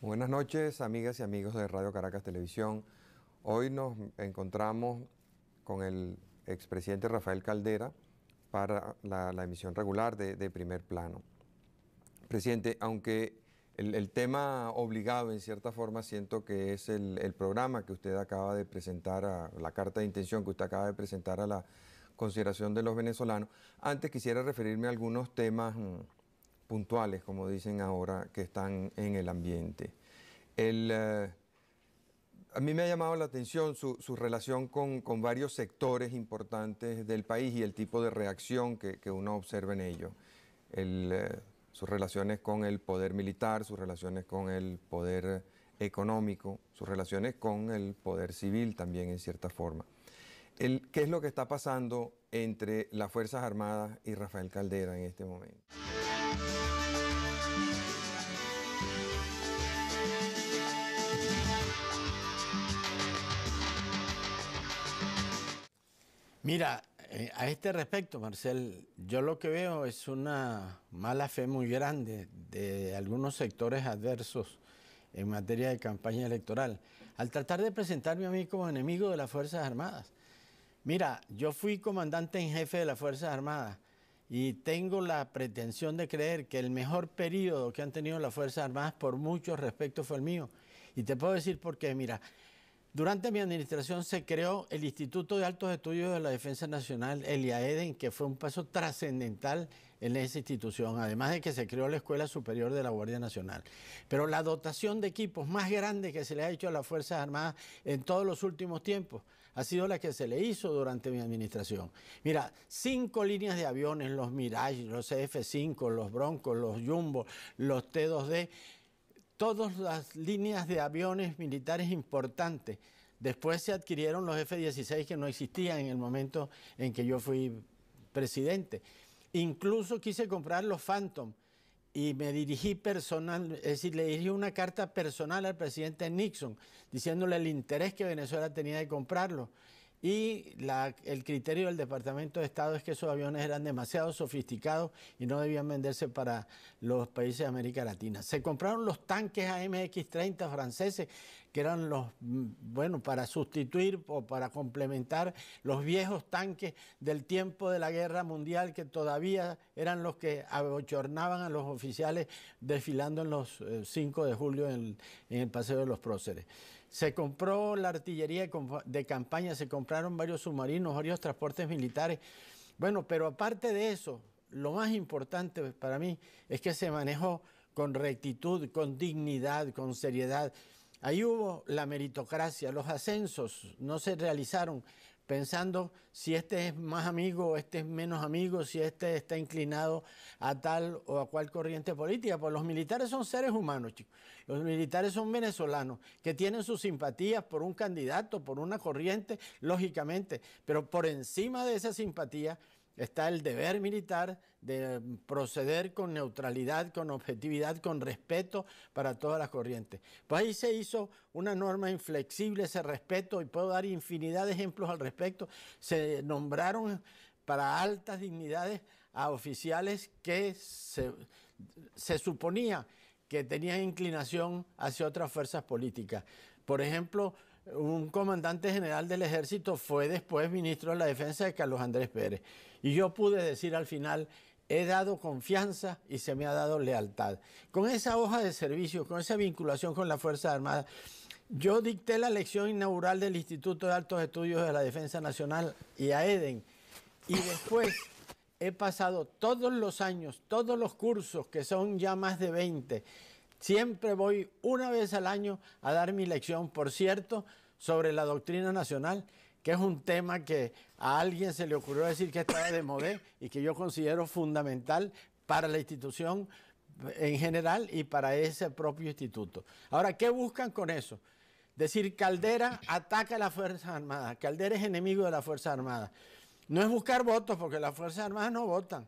Buenas noches, amigas y amigos de Radio Caracas Televisión. Hoy nos encontramos con el expresidente Rafael Caldera para la, emisión regular de, primer plano. Presidente, aunque el, tema obligado en cierta forma siento que es el, programa que usted acaba de presentar, a, la carta de intención que usted acaba de presentar a la consideración de los venezolanos, antes quisiera referirme a algunos temas mm, puntuales, como dicen ahora, que están en el ambiente. Eh, a mí me ha llamado la atención su, relación con, varios sectores importantes del país y el tipo de reacción que, uno observa en ello. Eh, sus relaciones con el poder militar, sus relaciones con el poder económico, sus relaciones con el poder civil también en cierta forma. ¿Qué es lo que está pasando entre las Fuerzas Armadas y Rafael Caldera en este momento? Mira, eh, a este respecto, Marcel, yo lo que veo es una mala fe muy grande de algunos sectores adversos en materia de campaña electoral, al tratar de presentarme a mí como enemigo de las Fuerzas Armadas. Mira, yo fui comandante en jefe de las Fuerzas Armadas y tengo la pretensión de creer que el mejor periodo que han tenido las Fuerzas Armadas por muchos respectos fue el mío. Y te puedo decir por qué, mira, durante mi administración se creó el Instituto de Altos Estudios de la Defensa Nacional, el IAEDEN, que fue un paso trascendental en esa institución, además de que se creó la Escuela Superior de la Guardia Nacional. Pero la dotación de equipos más grande que se le ha hecho a las Fuerzas Armadas en todos los últimos tiempos ha sido la que se le hizo durante mi administración. Mira, cinco líneas de aviones, los Mirage, los F-5, los Broncos, los Jumbo, los T-2D todas las líneas de aviones militares importantes. Después se adquirieron los F-16 que no existían en el momento en que yo fui presidente. Incluso quise comprar los Phantom y me dirigí personal, es decir, le dirigí una carta personal al presidente Nixon diciéndole el interés que Venezuela tenía de comprarlos. Y la, el criterio del Departamento de Estado es que esos aviones eran demasiado sofisticados y no debían venderse para los países de América Latina. Se compraron los tanques AMX-30 franceses, que eran los, mm, bueno, para sustituir o para complementar los viejos tanques del tiempo de la Guerra Mundial, que todavía eran los que abochornaban a los oficiales desfilando en los 5 eh, de julio en el Paseo de los Próceres. Se compró la artillería de campaña, se compraron varios submarinos, varios transportes militares. Bueno, pero aparte de eso, lo más importante para mí es que se manejó con rectitud, con dignidad, con seriedad. Ahí hubo la meritocracia, los ascensos no se realizaron pensando si este es más amigo, este es menos amigo, si este está inclinado a tal o a cual corriente política. Pues los militares son seres humanos, chicos. Los militares son venezolanos que tienen sus simpatías por un candidato, por una corriente, lógicamente. Pero por encima de esa simpatía está el deber militar de proceder con neutralidad, con objetividad, con respeto para todas las corrientes. Pues ahí se hizo una norma inflexible, ese respeto, y puedo dar infinidad de ejemplos al respecto. Se nombraron para altas dignidades a oficiales que se, se suponía que tenían inclinación hacia otras fuerzas políticas. Por ejemplo, un comandante general del ejército, fue después ministro de la defensa de Carlos Andrés Pérez. Y yo pude decir al final, he dado confianza y se me ha dado lealtad. Con esa hoja de servicio, con esa vinculación con la Fuerza Armada, yo dicté la lección inaugural del Instituto de Altos Estudios de la Defensa Nacional y a EDEN. Y después he pasado todos los años, todos los cursos, que son ya más de 20, Siempre voy una vez al año a dar mi lección, por cierto, sobre la doctrina nacional, que es un tema que a alguien se le ocurrió decir que estaba de moda y que yo considero fundamental para la institución en general y para ese propio instituto. Ahora, ¿qué buscan con eso? Decir, Caldera ataca a las Fuerzas Armadas, Caldera es enemigo de las Fuerzas Armadas. No es buscar votos, porque las Fuerzas Armadas no votan,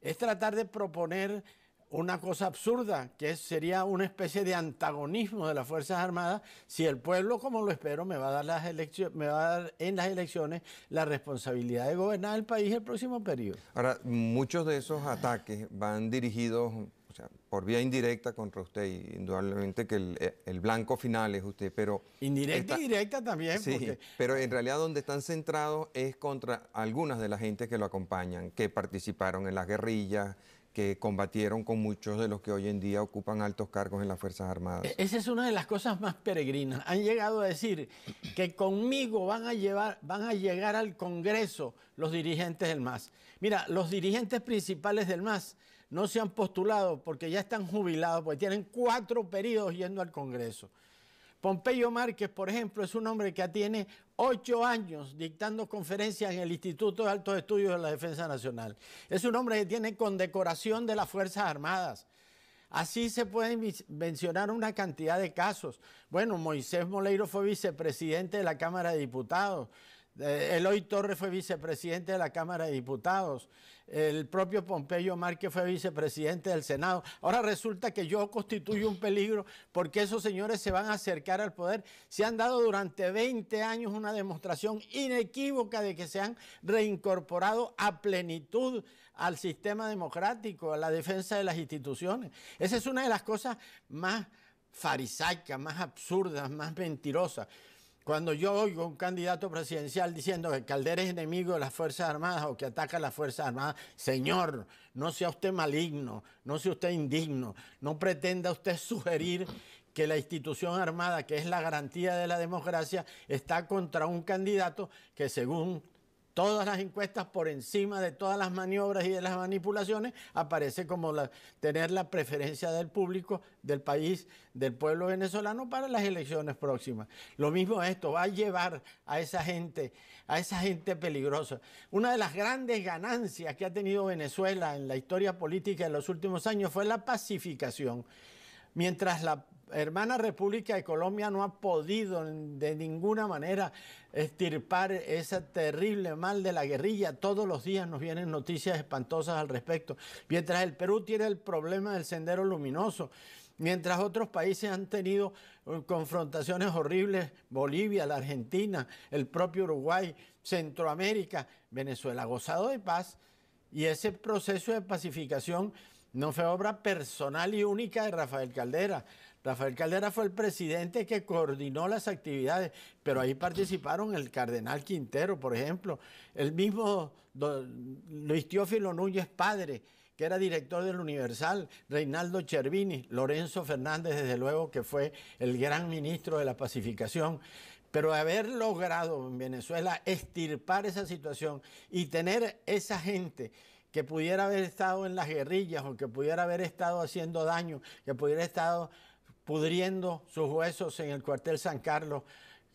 es tratar de proponer una cosa absurda, que sería una especie de antagonismo de las Fuerzas Armadas, si el pueblo, como lo espero, me va a dar, las elecciones, me va a dar en las elecciones la responsabilidad de gobernar el país el próximo periodo. Ahora, muchos de esos ataques van dirigidos sea, por vía indirecta contra usted, indudablemente que el, blanco final es usted, pero... Indirecta y directa también. Sí, pero en realidad donde están centrados es contra algunas de las gente que lo acompañan, que participaron en las guerrillas, que combatieron con muchos de los que hoy en día ocupan altos cargos en las Fuerzas Armadas. E-, esa es una de las cosas más peregrinas. Han llegado a decir que conmigo van a, llevar, van a llegar al Congreso los dirigentes del MAS. Mira, los dirigentes principales del MAS no se han postulado porque ya están jubilados, porque tienen cuatro periodos yendo al Congreso. Pompeyo Márquez, por ejemplo, es un hombre que tiene ocho años dictando conferencias en el Instituto de Altos Estudios de la Defensa Nacional. Es un hombre que tiene condecoración de las Fuerzas Armadas. Así se pueden mencionar una cantidad de casos. Bueno, Moisés Moleiro fue vicepresidente de la Cámara de Diputados. Eh, Eloy Torres fue vicepresidente de la Cámara de Diputados. El propio Pompeyo Márquez fue vicepresidente del Senado. Ahora resulta que yo constituyo un peligro porque esos señores se van a acercar al poder. Se han dado durante 20 años una demostración inequívoca de que se han reincorporado a plenitud al sistema democrático, a la defensa de las instituciones. Esa es una de las cosas más farisaicas, más absurdas, más mentirosas. Cuando yo oigo un candidato presidencial diciendo que Caldera es enemigo de las Fuerzas Armadas o que ataca a las Fuerzas Armadas, señor, no sea usted maligno, no sea usted indigno, no pretenda usted sugerir que la institución armada, que es la garantía de la democracia, está contra un candidato que según todas las encuestas por encima de todas las maniobras y de las manipulaciones, aparece como la, tener la preferencia del público, del país, del pueblo venezolano para las elecciones próximas. Lo mismo esto, va a llevar a esa gente, a esa gente peligrosa. Una de las grandes ganancias que ha tenido Venezuela en la historia política de los últimos años fue la pacificación. Mientras la hermana República de Colombia no ha podido de ninguna manera estirpar ese terrible mal de la guerrilla. Todos los días nos vienen noticias espantosas al respecto. Mientras el Perú tiene el problema del sendero luminoso, mientras otros países han tenido eh, confrontaciones horribles, Bolivia, la Argentina, el propio Uruguay, Centroamérica, Venezuela, gozado de paz. Y ese proceso de pacificación no fue obra personal y única de Rafael Caldera. Rafael Caldera fue el presidente que coordinó las actividades, pero ahí participaron el cardenal Quintero, por ejemplo, el mismo Luis Teófilo Núñez Padre, que era director del Universal, Reinaldo Chervini, Lorenzo Fernández, desde luego, que fue el gran ministro de la pacificación. Pero haber logrado en Venezuela estirpar esa situación y tener esa gente que pudiera haber estado en las guerrillas o que pudiera haber estado haciendo daño, que pudiera haber estado pudriendo sus huesos en el cuartel San Carlos,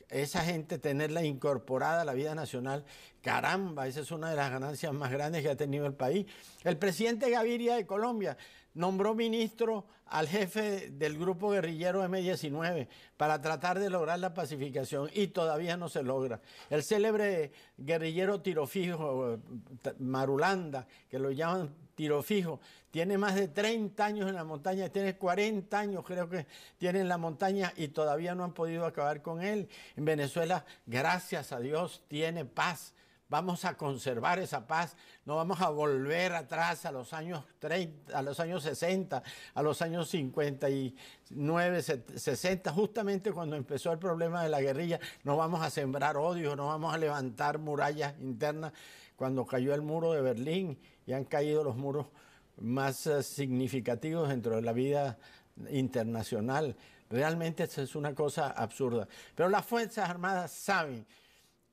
esa gente tenerla incorporada a la vida nacional, caramba, esa es una de las ganancias más grandes que ha tenido el país. El presidente Gaviria de Colombia nombró ministro al jefe del grupo guerrillero M-19 para tratar de lograr la pacificación y todavía no se logra. El célebre guerrillero Tirofijo, eh, Marulanda, que lo llaman Tirofijo, tiene más de 30 años en la montaña, tiene 40 años creo que tiene en la montaña y todavía no han podido acabar con él. En Venezuela, gracias a Dios, tiene paz vamos a conservar esa paz, no vamos a volver atrás a los años 30, a los años 60, a los años 59, 60, justamente cuando empezó el problema de la guerrilla, no vamos a sembrar odio, no vamos a levantar murallas internas, cuando cayó el muro de Berlín y han caído los muros más eh, significativos dentro de la vida internacional. Realmente es una cosa absurda. Pero las Fuerzas Armadas saben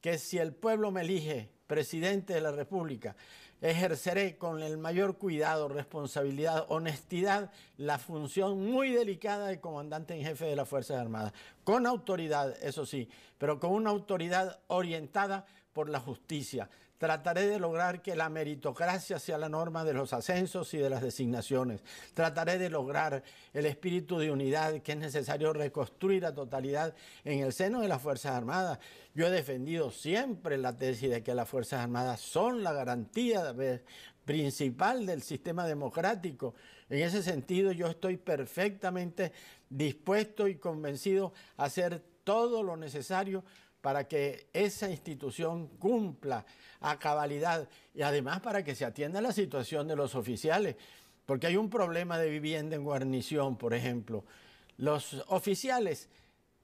que si el pueblo me elige presidente de la República, ejerceré con el mayor cuidado, responsabilidad, honestidad la función muy delicada de comandante en jefe de las Fuerzas Armadas, con autoridad, eso sí, pero con una autoridad orientada por la justicia, Trataré de lograr que la meritocracia sea la norma de los ascensos y de las designaciones. Trataré de lograr el espíritu de unidad que es necesario reconstruir a totalidad en el seno de las Fuerzas Armadas. Yo he defendido siempre la tesis de que las Fuerzas Armadas son la garantía principal del sistema democrático. En ese sentido, yo estoy perfectamente dispuesto y convencido a hacer todo lo necesario para que esa institución cumpla a cabalidad y además para que se atienda la situación de los oficiales, porque hay un problema de vivienda en guarnición, por ejemplo. Los oficiales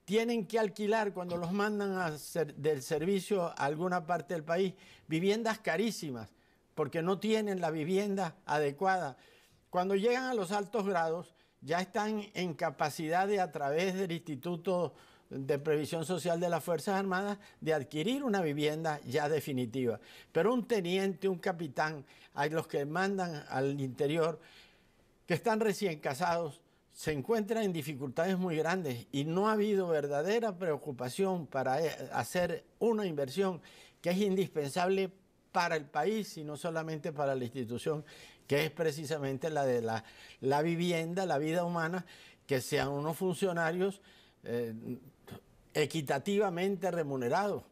tienen que alquilar cuando los mandan del servicio a alguna parte del país viviendas carísimas, porque no tienen la vivienda adecuada. Cuando llegan a los altos grados, ya están en capacidad de a través del Instituto de Previsión Social de las Fuerzas Armadas de adquirir una vivienda ya definitiva. Pero un teniente, un capitán, hay los que mandan al interior, que están recién casados, se encuentran en dificultades muy grandes y no ha habido verdadera preocupación para eh, hacer una inversión que es indispensable para el país y no solamente para la institución, que es precisamente la de la, vivienda, la vida humana, que sean unos funcionarios eh, equitativamente remunerado,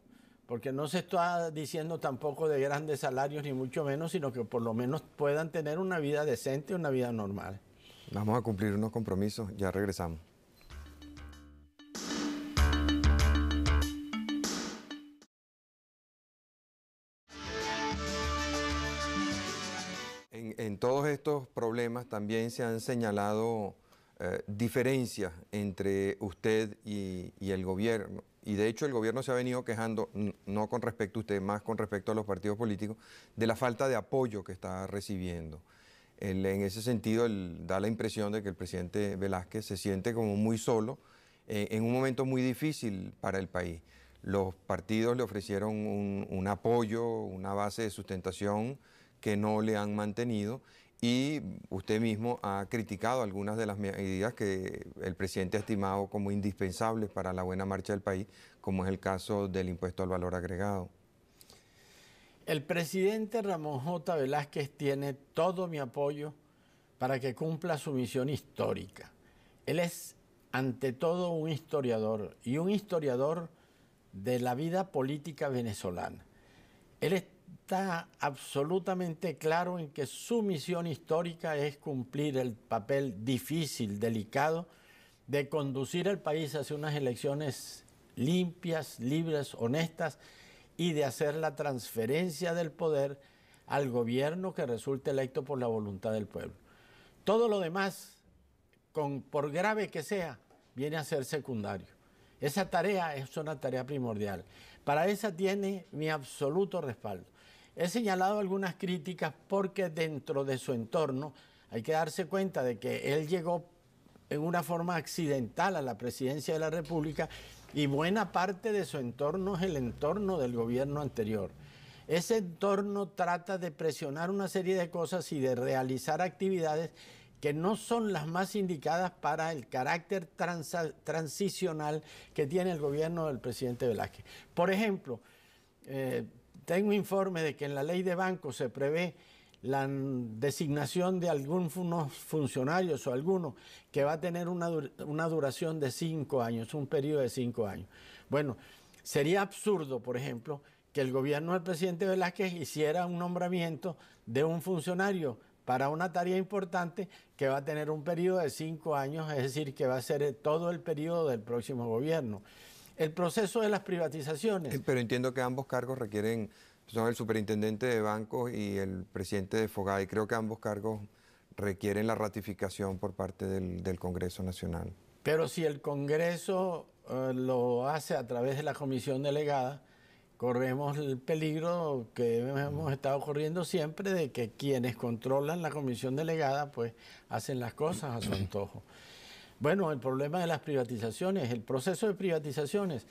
porque no se está diciendo tampoco de grandes salarios ni mucho menos, sino que por lo menos puedan tener una vida decente, una vida normal. Vamos a cumplir unos compromisos, ya regresamos. En, en todos estos problemas también se han señalado eh, diferencia entre usted y, el gobierno. Y de hecho el gobierno se ha venido quejando, no con respecto a usted, más con respecto a los partidos políticos, de la falta de apoyo que está recibiendo. en ese sentido, da la impresión de que el presidente Velázquez se siente como muy solo eh, en un momento muy difícil para el país. Los partidos le ofrecieron un, un apoyo, una base de sustentación que no le han mantenido y usted mismo ha criticado algunas de las medidas que el presidente ha estimado como indispensables para la buena marcha del país, como es el caso del impuesto al valor agregado. El presidente Ramón J. Velázquez tiene todo mi apoyo para que cumpla su misión histórica. Él es ante todo un historiador y un historiador de la vida política venezolana. Él es está absolutamente claro en que su misión histórica es cumplir el papel difícil, delicado, de conducir al país hacia unas elecciones limpias, libres, honestas y de hacer la transferencia del poder al gobierno que resulte electo por la voluntad del pueblo. Todo lo demás, por grave que sea, viene a ser secundario. Esa tarea es una tarea primordial. Para esa tiene mi absoluto respaldo. He señalado algunas críticas porque dentro de su entorno hay que darse cuenta de que él llegó en una forma accidental a la presidencia de la República y buena parte de su entorno es el entorno del gobierno anterior. Ese entorno trata de presionar una serie de cosas y de realizar actividades que no son las más indicadas para el carácter transicional que tiene el gobierno del presidente Velázquez. Por ejemplo, eh, tengo informe de que en la ley de bancos se prevé la designación de algunos funcionarios o algunos que va a tener una, una, duración de cinco años, un periodo de cinco años. Bueno, sería absurdo, por ejemplo, que el gobierno del presidente Velázquez hiciera un nombramiento de un funcionario para una tarea importante que va a tener un periodo de cinco años, es decir, que va a ser eh, todo el periodo del próximo gobierno el proceso de las privatizaciones. Eh, pero entiendo que ambos cargos requieren, son el superintendente de bancos y el presidente de Fogay. Creo que ambos cargos requieren la ratificación por parte del, Congreso Nacional. Pero si el Congreso eh, lo hace a través de la comisión delegada, corremos el peligro que hemos estado corriendo siempre de que quienes controlan la comisión delegada pues hacen las cosas a su antojo. Bueno, el problema de las privatizaciones, el proceso de privatizaciones,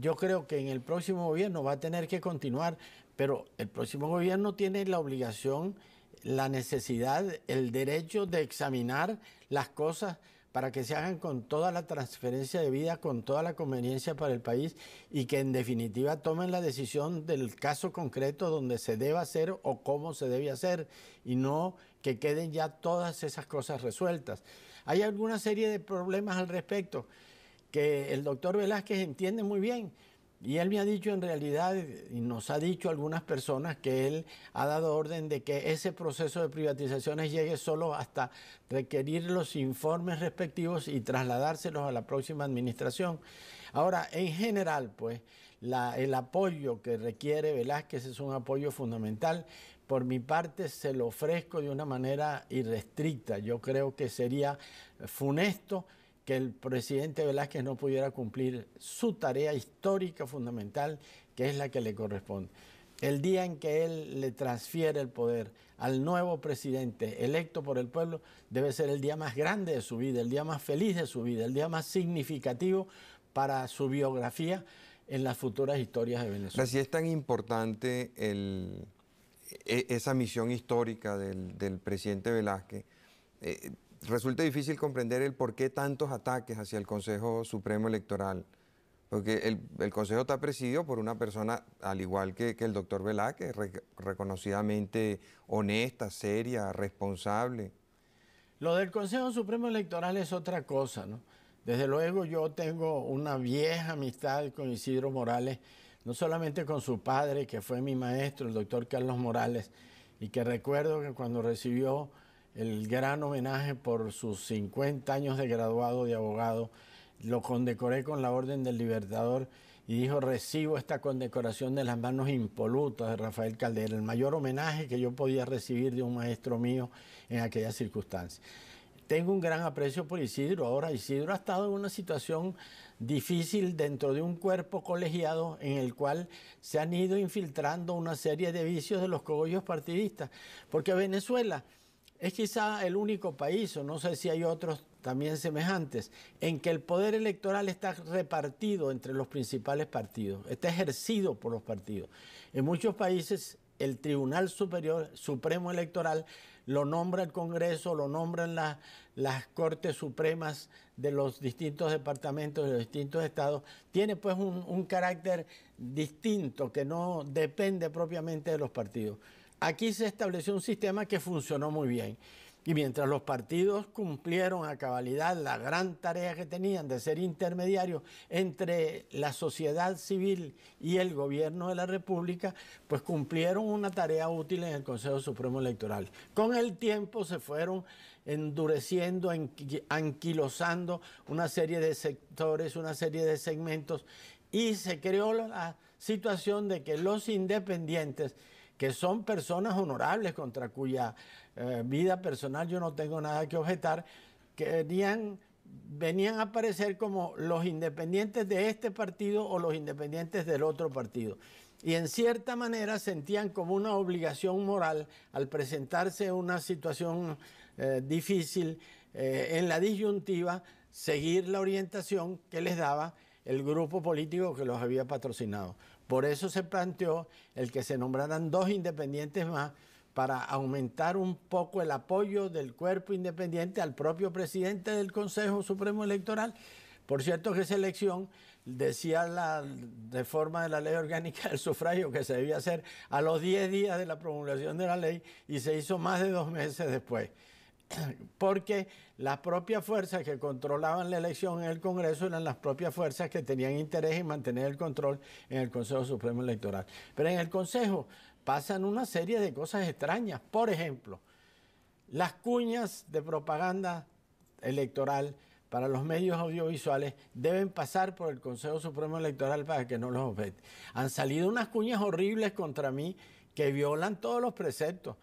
yo creo que en el próximo gobierno va a tener que continuar, pero el próximo gobierno tiene la obligación, la necesidad, el derecho de examinar las cosas para que se hagan con toda la transferencia de vida, con toda la conveniencia para el país y que en definitiva tomen la decisión del caso concreto donde se deba hacer o cómo se debe hacer y no que queden ya todas esas cosas resueltas. Hay alguna serie de problemas al respecto que el doctor Velázquez entiende muy bien. Y él me ha dicho en realidad, y nos ha dicho algunas personas, que él ha dado orden de que ese proceso de privatizaciones llegue solo hasta requerir los informes respectivos y trasladárselos a la próxima administración. Ahora, en general, pues, el apoyo que requiere Velázquez es un apoyo fundamental, por mi parte se lo ofrezco de una manera irrestricta. Yo creo que sería funesto que el presidente Velázquez no pudiera cumplir su tarea histórica fundamental, que es la que le corresponde. El día en que él le transfiere el poder al nuevo presidente electo por el pueblo debe ser el día más grande de su vida, el día más feliz de su vida, el día más significativo para su biografía en las futuras historias de Venezuela. Así es tan importante el, e, esa misión histórica del, presidente Velázquez, eh, resulta difícil comprender el por qué tantos ataques hacia el Consejo Supremo Electoral. Porque el, Consejo está presidido por una persona, al igual que, el doctor Velázquez, reconocidamente honesta, seria, responsable. Lo del Consejo Supremo Electoral es otra cosa, ¿no? Desde luego yo tengo una vieja amistad con Isidro Morales no solamente con su padre, que fue mi maestro, el doctor Carlos Morales, y que recuerdo que cuando recibió el gran homenaje por sus 50 años de graduado de abogado, lo condecoré con la Orden del Libertador y dijo, recibo esta condecoración de las manos impolutas de Rafael Caldera, el mayor homenaje que yo podía recibir de un maestro mío en aquella circunstancia. Tengo un gran aprecio por Isidro. Ahora Isidro ha estado en una situación difícil dentro de un cuerpo colegiado en el cual se han ido infiltrando una serie de vicios de los cogollos partidistas. Porque Venezuela es quizá el único país, o no sé si hay otros también semejantes, en que el poder electoral está repartido entre los principales partidos, está ejercido por los partidos. En muchos países el Tribunal Superior, Supremo Electoral lo nombra el Congreso, lo nombran la, las Cortes Supremas de los distintos departamentos de los distintos estados, tiene pues un, un carácter distinto que no depende propiamente de los partidos. Aquí se estableció un sistema que funcionó muy bien. Y mientras los partidos cumplieron a cabalidad la gran tarea que tenían de ser intermediarios entre la sociedad civil y el gobierno de la República, pues cumplieron una tarea útil en el Consejo Supremo Electoral. Con el tiempo se fueron endureciendo, anquilosando una serie de sectores, una serie de segmentos, y se creó la situación de que los independientes, que son personas honorables contra cuya eh, vida personal yo no tengo nada que objetar, querían venían a aparecer como los independientes de este partido o los independientes del otro partido. Y en cierta manera sentían como una obligación moral al presentarse una situación eh, difícil eh, en la disyuntiva seguir la orientación que les daba el grupo político que los había patrocinado. Por eso se planteó el que se nombraran dos independientes más para aumentar un poco el apoyo del cuerpo independiente al propio presidente del Consejo Supremo Electoral. Por cierto que esa elección decía la reforma de la ley orgánica del sufragio que se debía hacer a los 10 días de la promulgación de la ley y se hizo más de dos meses después. porque las propias fuerzas que controlaban la elección en el Congreso eran las propias fuerzas que tenían interés en mantener el control en el Consejo Supremo Electoral. Pero en el Consejo pasan una serie de cosas extrañas. Por ejemplo, las cuñas de propaganda electoral para los medios audiovisuales deben pasar por el Consejo Supremo Electoral para que no los objete. Han salido unas cuñas horribles contra mí que violan todos los preceptos.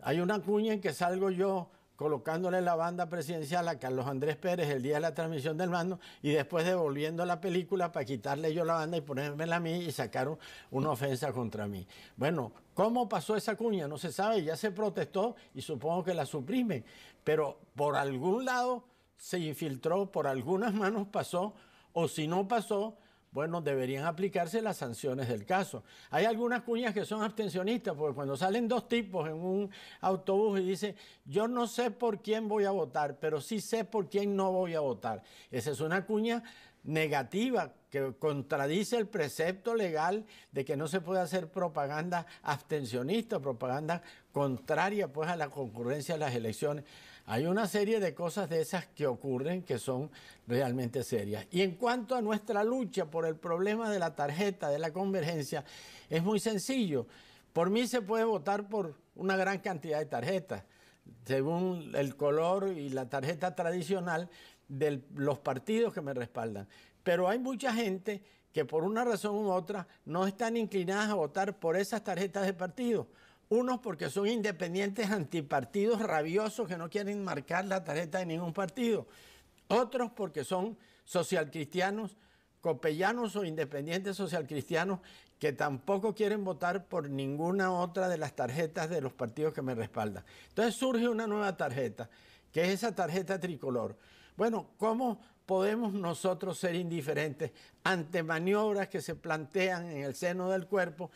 Hay una cuña en que salgo yo colocándole la banda presidencial a Carlos Andrés Pérez el día de la transmisión del mando y después devolviendo la película para quitarle yo la banda y ponérmela a mí y sacaron una ofensa contra mí. Bueno, ¿cómo pasó esa cuña? No se sabe, ya se protestó y supongo que la suprimen, pero por algún lado se infiltró, por algunas manos pasó o si no pasó, bueno, deberían aplicarse las sanciones del caso. Hay algunas cuñas que son abstencionistas, porque cuando salen dos tipos en un autobús y dicen, yo no sé por quién voy a votar, pero sí sé por quién no voy a votar. Esa es una cuña negativa que contradice el precepto legal de que no se puede hacer propaganda abstencionista, propaganda contraria pues a la concurrencia de las elecciones. Hay una serie de cosas de esas que ocurren que son realmente serias. Y en cuanto a nuestra lucha por el problema de la tarjeta, de la convergencia, es muy sencillo. Por mí se puede votar por una gran cantidad de tarjetas, según el color y la tarjeta tradicional de los partidos que me respaldan. Pero hay mucha gente que por una razón u otra no están inclinadas a votar por esas tarjetas de partido unos porque son independientes antipartidos rabiosos que no quieren marcar la tarjeta de ningún partido. Otros porque son socialcristianos, copellanos o independientes socialcristianos que tampoco quieren votar por ninguna otra de las tarjetas de los partidos que me respaldan. Entonces surge una nueva tarjeta, que es esa tarjeta tricolor. Bueno, ¿cómo podemos nosotros ser indiferentes ante maniobras que se plantean en el seno del cuerpo?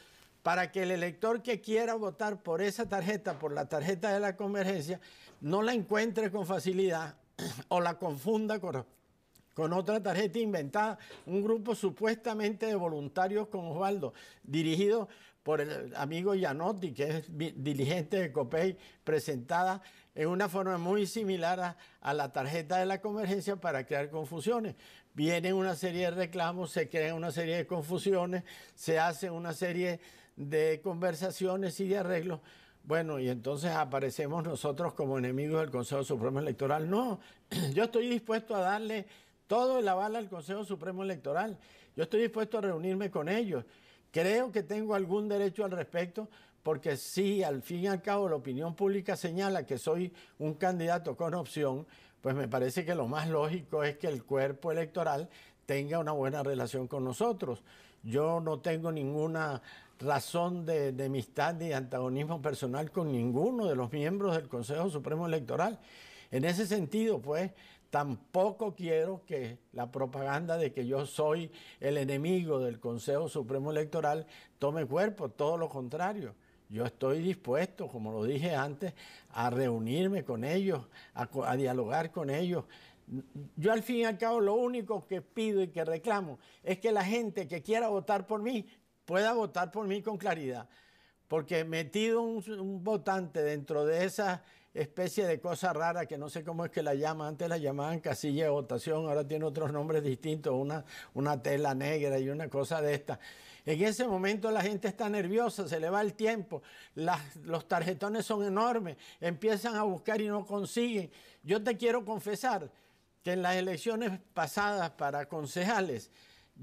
para que el elector que quiera votar por esa tarjeta, por la tarjeta de la convergencia, no la encuentre con facilidad o la confunda con, otra tarjeta inventada, un grupo supuestamente de voluntarios con Osvaldo, dirigido por el amigo Yanotti, que es dirigente de COPEI, presentada en una forma muy similar a, la tarjeta de la convergencia para crear confusiones. Vienen una serie de reclamos, se crean una serie de confusiones, se hace una serie de conversaciones y de arreglos. Bueno, y entonces aparecemos nosotros como enemigos del Consejo Supremo Electoral. No, yo estoy dispuesto a darle todo el aval al Consejo Supremo Electoral. Yo estoy dispuesto a reunirme con ellos. Creo que tengo algún derecho al respecto, porque si al fin y al cabo la opinión pública señala que soy un candidato con opción, pues me parece que lo más lógico es que el cuerpo electoral tenga una buena relación con nosotros. Yo no tengo ninguna razón de, amistad ni antagonismo personal con ninguno de los miembros del Consejo Supremo Electoral. En ese sentido, pues, tampoco quiero que la propaganda de que yo soy el enemigo del Consejo Supremo Electoral tome cuerpo, todo lo contrario. Yo estoy dispuesto, como lo dije antes, a reunirme con ellos, a, a dialogar con ellos. Yo al fin y al cabo lo único que pido y que reclamo es que la gente que quiera votar por mí pueda votar por mí con claridad. Porque metido un, votante dentro de esa especie de cosa rara que no sé cómo es que la llaman, antes la llamaban casilla de votación, ahora tiene otros nombres distintos, una, una tela negra y una cosa de esta. En ese momento la gente está nerviosa, se le va el tiempo, los tarjetones son enormes, empiezan a buscar y no consiguen. Yo te quiero confesar que en las elecciones pasadas para concejales,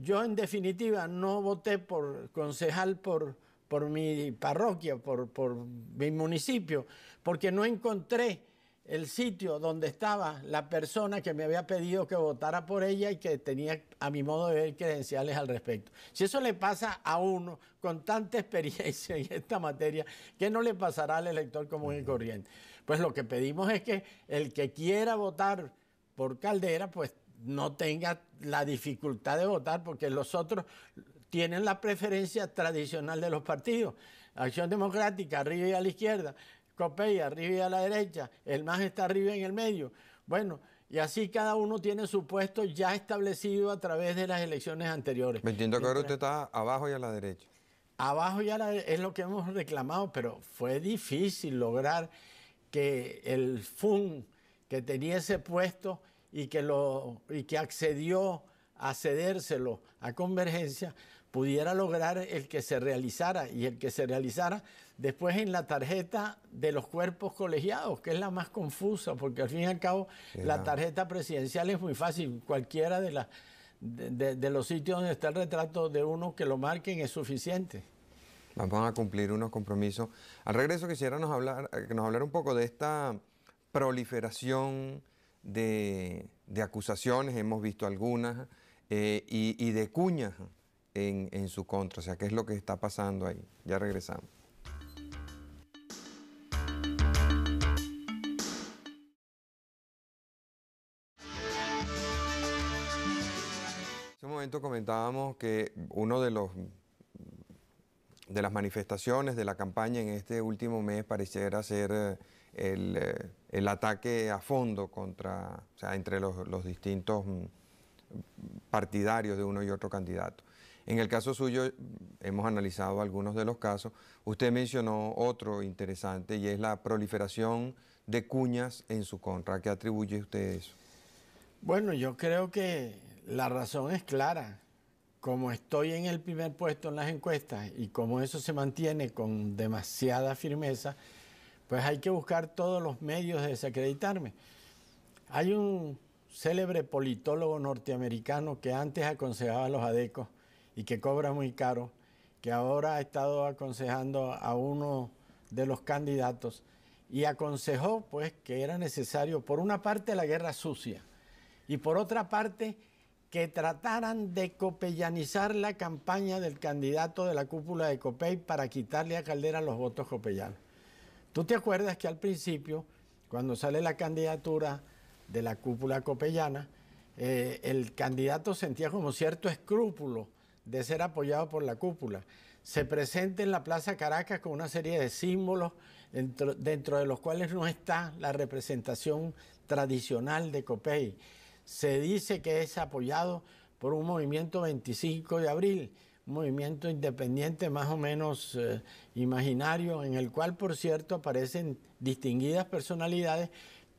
yo en definitiva no voté por concejal por, por mi parroquia, por, por mi municipio, porque no encontré el sitio donde estaba la persona que me había pedido que votara por ella y que tenía, a mi modo de ver, credenciales al respecto. Si eso le pasa a uno con tanta experiencia en esta materia, ¿qué no le pasará al elector común y corriente? Pues lo que pedimos es que el que quiera votar por Caldera, pues no tenga la dificultad de votar, porque los otros tienen la preferencia tradicional de los partidos. Acción Democrática arriba y a la izquierda, COPEI arriba y a la derecha, el más está arriba en el medio. Bueno, y así cada uno tiene su puesto ya establecido a través de las elecciones anteriores. Me entiendo que ahora usted está abajo y a la derecha. Abajo y a la derecha es lo que hemos reclamado, pero fue difícil lograr que el FUN que tenía ese puesto y que, lo, y que accedió a cedérselo a Convergencia, pudiera lograr el que se realizara y el que se realizara después en la tarjeta de los cuerpos colegiados, que es la más confusa, porque al fin y al cabo la tarjeta presidencial es muy fácil, cualquiera de, la, de, los sitios donde está el retrato de uno que lo marquen es suficiente. Vamos a cumplir unos compromisos. Al regreso quisiera nos hablar, eh, que nos hablara un poco de esta proliferación de, acusaciones, hemos visto algunas, eh, y, de cuñas en, su contra. O sea, ¿qué es lo que está pasando ahí? Ya regresamos. momento En comentábamos que uno de los de las manifestaciones de la campaña en este último mes pareciera ser eh, eh, el, ataque a fondo contra, o sea, entre los, distintos mm, partidarios de uno y otro candidato. En el caso suyo, hemos analizado algunos de los casos. Usted mencionó otro interesante y es la proliferación de cuñas en su contra. qué atribuye usted eso? Bueno, yo creo que la razón es clara. Como estoy en el primer puesto en las encuestas y como eso se mantiene con demasiada firmeza, pues hay que buscar todos los medios de desacreditarme. Hay un célebre politólogo norteamericano que antes aconsejaba a los adecos y que cobra muy caro, que ahora ha estado aconsejando a uno de los candidatos y aconsejó pues que era necesario por una parte la guerra sucia y por otra parte que trataran de copellanizar la campaña del candidato de la cúpula de Copey para quitarle a Caldera los votos copellanos. Tú te acuerdas que al principio, cuando sale la candidatura de la cúpula copellana, eh, el candidato sentía como cierto escrúpulo de ser apoyado por la cúpula. Se presenta en la Plaza Caracas con una serie de símbolos dentro, dentro de los cuales no está la representación tradicional de Copey. Se dice que es apoyado por un movimiento 25 de abril, movimiento independiente más o menos eh, imaginario, en el cual, por cierto, aparecen distinguidas personalidades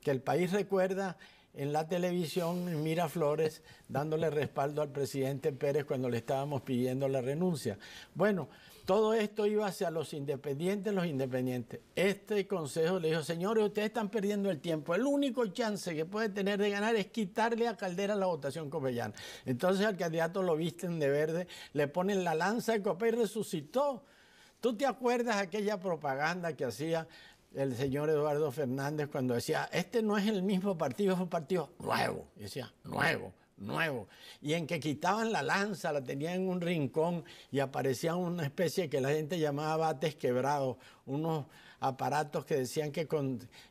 que el país recuerda en la televisión Miraflores dándole respaldo al presidente Pérez cuando le estábamos pidiendo la renuncia. Bueno, todo esto iba hacia los independientes, los independientes. Este consejo le dijo, señores, ustedes están perdiendo el tiempo. El único chance que puede tener de ganar es quitarle a Caldera la votación copellana. Entonces al candidato lo visten de verde, le ponen la lanza de copa y resucitó. ¿Tú te acuerdas aquella propaganda que hacía el señor Eduardo Fernández cuando decía, este no es el mismo partido, es un partido nuevo? decía, nuevo nuevo. Y en que quitaban la lanza, la tenían en un rincón y aparecía una especie que la gente llamaba bates quebrados, unos aparatos que decían que,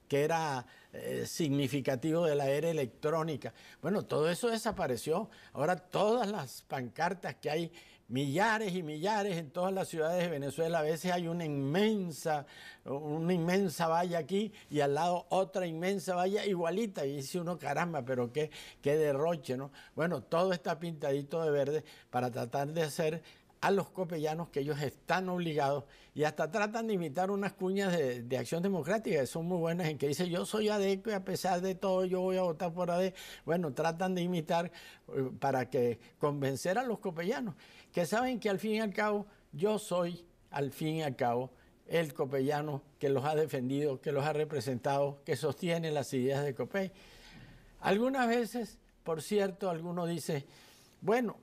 que era eh, significativo de la era electrónica. Bueno, todo eso desapareció. Ahora todas las pancartas que hay millares y millares en todas las ciudades de Venezuela. A veces hay una inmensa, una inmensa valla aquí y al lado otra inmensa valla igualita. Y dice uno, caramba, pero qué, qué derroche, ¿no? Bueno, todo está pintadito de verde para tratar de hacer a los copellanos que ellos están obligados y hasta tratan de imitar unas cuñas de, acción democrática que son muy buenas en que dice yo soy ADECO y a pesar de todo yo voy a votar por ADE. Bueno, tratan de imitar eh, para que convencer a los copellanos que saben que al fin y al cabo yo soy al fin y al cabo el copellano que los ha defendido, que los ha representado, que sostiene las ideas de Copey. Algunas veces, por cierto, alguno dice, bueno,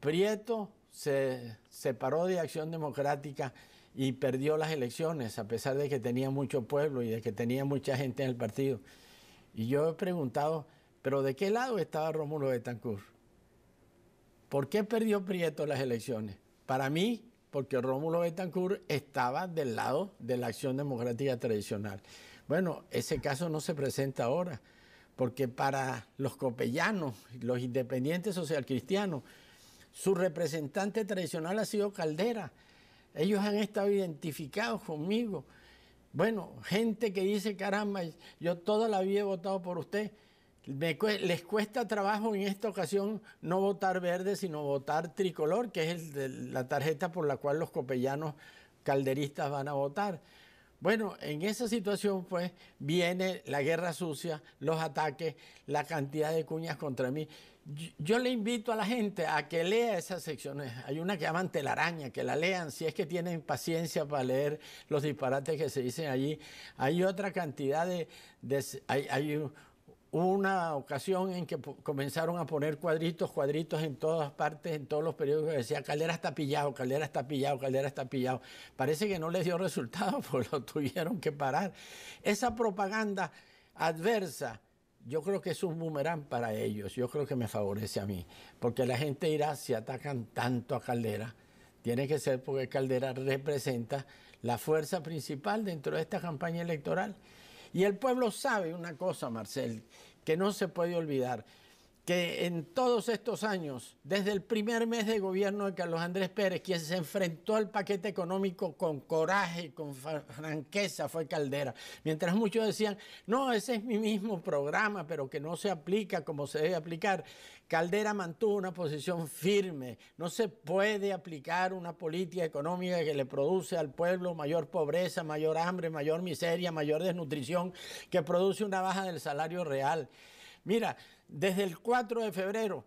Prieto se separó de Acción Democrática y perdió las elecciones, a pesar de que tenía mucho pueblo y de que tenía mucha gente en el partido. Y yo he preguntado, ¿pero de qué lado estaba Rómulo Betancourt? ¿Por qué perdió Prieto las elecciones? Para mí, porque Rómulo Betancourt estaba del lado de la acción democrática tradicional. Bueno, ese caso no se presenta ahora, porque para los copellanos, los independientes socialcristianos, su representante tradicional ha sido Caldera. Ellos han estado identificados conmigo. Bueno, gente que dice, caramba, yo toda la vida he votado por usted. les cuesta trabajo en esta ocasión no votar verde, sino votar tricolor, que es la tarjeta por la cual los copellanos calderistas van a votar. Bueno, en esa situación pues viene la guerra sucia, los ataques, la cantidad de cuñas contra mí. Yo le invito a la gente a que lea esas secciones. Hay una que llaman telaraña, que la lean si es que tienen paciencia para leer los disparates que se dicen allí. Hay otra cantidad de... hay, una ocasión en que comenzaron a poner cuadritos, cuadritos en todas partes, en todos los periódicos, decía Caldera está pillado, Caldera está pillado, Caldera está pillado. Parece que no les dio resultado, pues lo tuvieron que parar. Esa propaganda adversa yo creo que es un boomerang para ellos, yo creo que me favorece a mí, porque la gente irá si atacan tanto a Caldera, tiene que ser porque Caldera representa la fuerza principal dentro de esta campaña electoral. Y el pueblo sabe una cosa, Marcel, que no se puede olvidar que en todos estos años, desde el primer mes de gobierno de Carlos Andrés Pérez, quien se enfrentó al paquete económico con coraje, y con franqueza, fue Caldera. Mientras muchos decían, no, ese es mi mismo programa, pero que no se aplica como se debe aplicar, Caldera mantuvo una posición firme. No se puede aplicar una política económica que le produce al pueblo mayor pobreza, mayor hambre, mayor miseria, mayor desnutrición, que produce una baja del salario real. Mira, desde el 4 de febrero,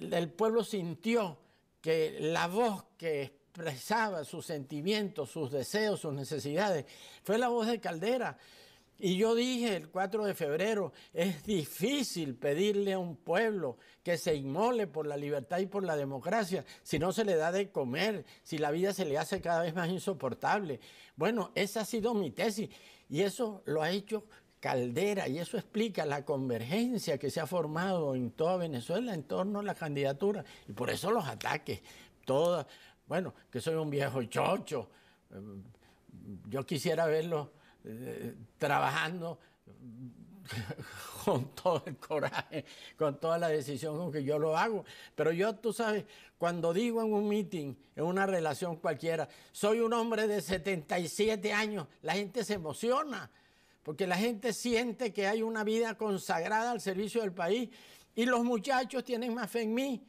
el pueblo sintió que la voz que expresaba sus sentimientos, sus deseos, sus necesidades, fue la voz de Caldera. Y yo dije el 4 de febrero, es difícil pedirle a un pueblo que se inmole por la libertad y por la democracia si no se le da de comer, si la vida se le hace cada vez más insoportable. Bueno, esa ha sido mi tesis y eso lo ha hecho caldera y eso explica la convergencia que se ha formado en toda Venezuela en torno a la candidatura y por eso los ataques, todas, bueno, que soy un viejo chocho, em, yo quisiera verlo eh, trabajando con todo el coraje, con toda la decisión con que yo lo hago. Pero yo, tú sabes, cuando digo en un meeting, en una relación cualquiera, soy un hombre de 77 años, la gente se emociona porque la gente siente que hay una vida consagrada al servicio del país y los muchachos tienen más fe en mí,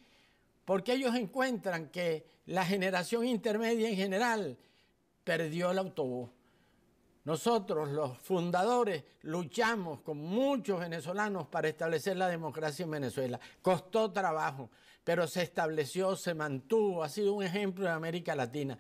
porque ellos encuentran que la generación intermedia en general perdió el autobús. Nosotros, los fundadores, luchamos con muchos venezolanos para establecer la democracia en Venezuela. Costó trabajo, pero se estableció, se mantuvo, ha sido un ejemplo en América Latina.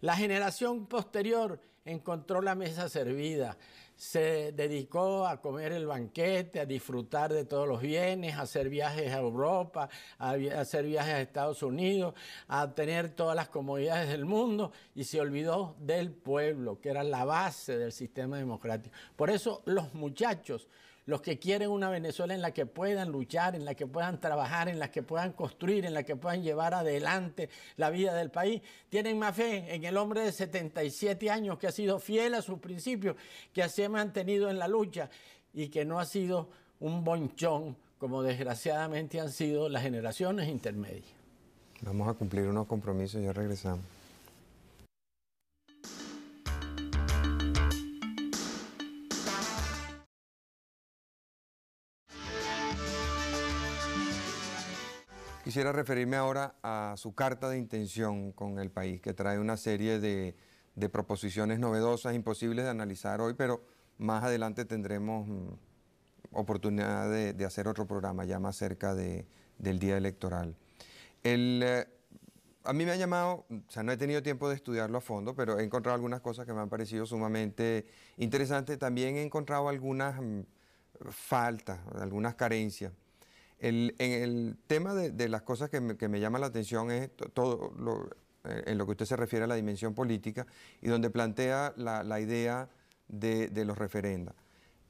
La generación posterior encontró la mesa servida, se dedicó a comer el banquete, a disfrutar de todos los bienes, a hacer viajes a Europa, a hacer viajes a Estados Unidos, a tener todas las comodidades del mundo y se olvidó del pueblo, que era la base del sistema democrático. Por eso los muchachos los que quieren una Venezuela en la que puedan luchar, en la que puedan trabajar, en la que puedan construir, en la que puedan llevar adelante la vida del país, tienen más fe en el hombre de 77 años que ha sido fiel a sus principios, que se ha mantenido en la lucha y que no ha sido un bonchón como desgraciadamente han sido las generaciones intermedias. Vamos a cumplir unos compromisos, y ya regresamos. Quisiera referirme ahora a su carta de intención con el país, que trae una serie de, proposiciones novedosas, imposibles de analizar hoy, pero más adelante tendremos mm, oportunidad de, hacer otro programa ya más cerca del día electoral. Eh, a mí me ha llamado, o sea, no he tenido tiempo de estudiarlo a fondo, pero he encontrado algunas cosas que me han parecido sumamente interesantes. También he encontrado algunas mm, faltas, algunas carencias. El, en el tema de, las cosas que me, que llama la atención es todo lo, eh, en lo que usted se refiere a la dimensión política y donde plantea la, idea de, los referendos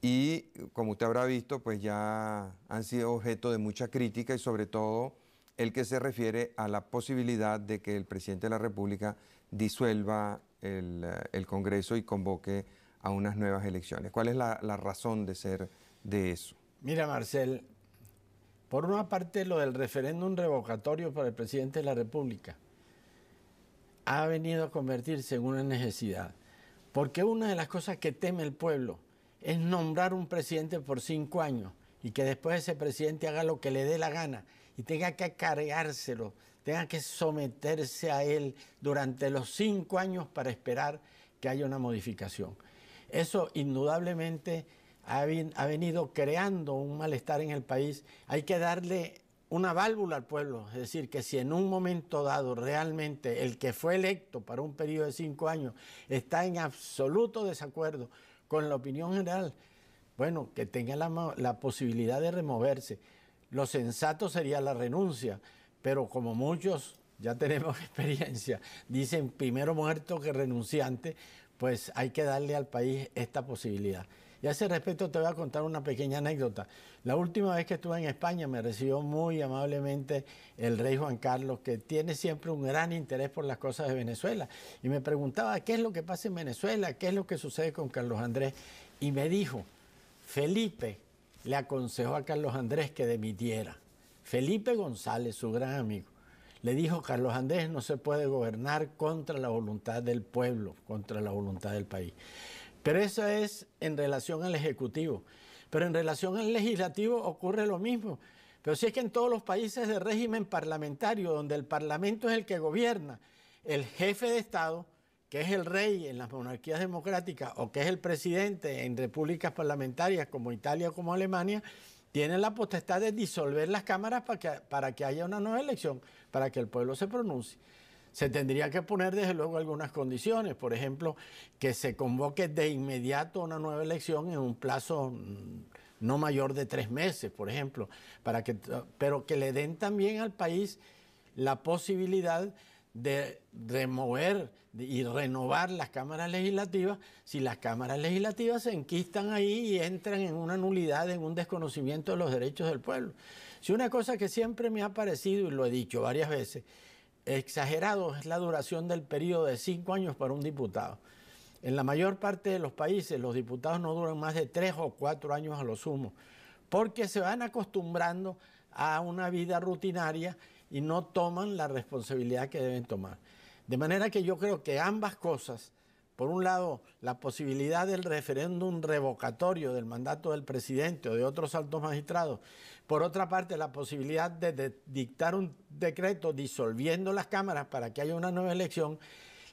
Y como usted habrá visto, pues ya han sido objeto de mucha crítica y sobre todo el que se refiere a la posibilidad de que el presidente de la República disuelva el, eh, Congreso y convoque a unas nuevas elecciones. ¿Cuál es la, la razón de ser de eso? Mira, Marcel, por una parte, lo del referéndum revocatorio para el presidente de la República ha venido a convertirse en una necesidad, porque una de las cosas que teme el pueblo es nombrar un presidente por cinco años y que después ese presidente haga lo que le dé la gana y tenga que cargárselo, tenga que someterse a él durante los cinco años para esperar que haya una modificación. Eso indudablemente ha, venido creando un malestar en el país, hay que darle una válvula al pueblo. Es decir, que si en un momento dado realmente el que fue electo para un periodo de cinco años está en absoluto desacuerdo con la opinión general, bueno, que tenga la, posibilidad de removerse. Lo sensato sería la renuncia, pero como muchos ya tenemos experiencia, dicen primero muerto que renunciante, pues hay que darle al país esta posibilidad. Y a ese respecto te voy a contar una pequeña anécdota. La última vez que estuve en España me recibió muy amablemente el rey Juan Carlos, que tiene siempre un gran interés por las cosas de Venezuela. Y me preguntaba, ¿qué es lo que pasa en Venezuela? ¿Qué es lo que sucede con Carlos Andrés? Y me dijo, Felipe le aconsejó a Carlos Andrés que demitiera. Felipe González, su gran amigo le dijo Carlos Andrés no se puede gobernar contra la voluntad del pueblo, contra la voluntad del país. Pero eso es en relación al Ejecutivo. Pero en relación al Legislativo ocurre lo mismo. Pero si es que en todos los países de régimen parlamentario, donde el Parlamento es el que gobierna, el jefe de Estado, que es el rey en las monarquías democráticas o que es el presidente en repúblicas parlamentarias como Italia o como Alemania, tiene la potestad de disolver las cámaras para que, para que haya una nueva elección, para que el pueblo se pronuncie. Se tendría que poner desde luego algunas condiciones, por ejemplo, que se convoque de inmediato una nueva elección en un plazo mm, no mayor de tres meses, por ejemplo, para que, pero que le den también al país la posibilidad de remover y renovar las cámaras legislativas si las cámaras legislativas se enquistan ahí y entran en una nulidad, en un desconocimiento de los derechos del pueblo. Si una cosa que siempre me ha parecido, y lo he dicho varias veces, exagerado es la duración del periodo de cinco años para un diputado. En la mayor parte de los países los diputados no duran más de tres o cuatro años a lo sumo, porque se van acostumbrando a una vida rutinaria y no toman la responsabilidad que deben tomar. De manera que yo creo que ambas cosas, por un lado, la posibilidad del referéndum revocatorio del mandato del presidente o de otros altos magistrados, por otra parte, la posibilidad de, dictar un decreto disolviendo las cámaras para que haya una nueva elección,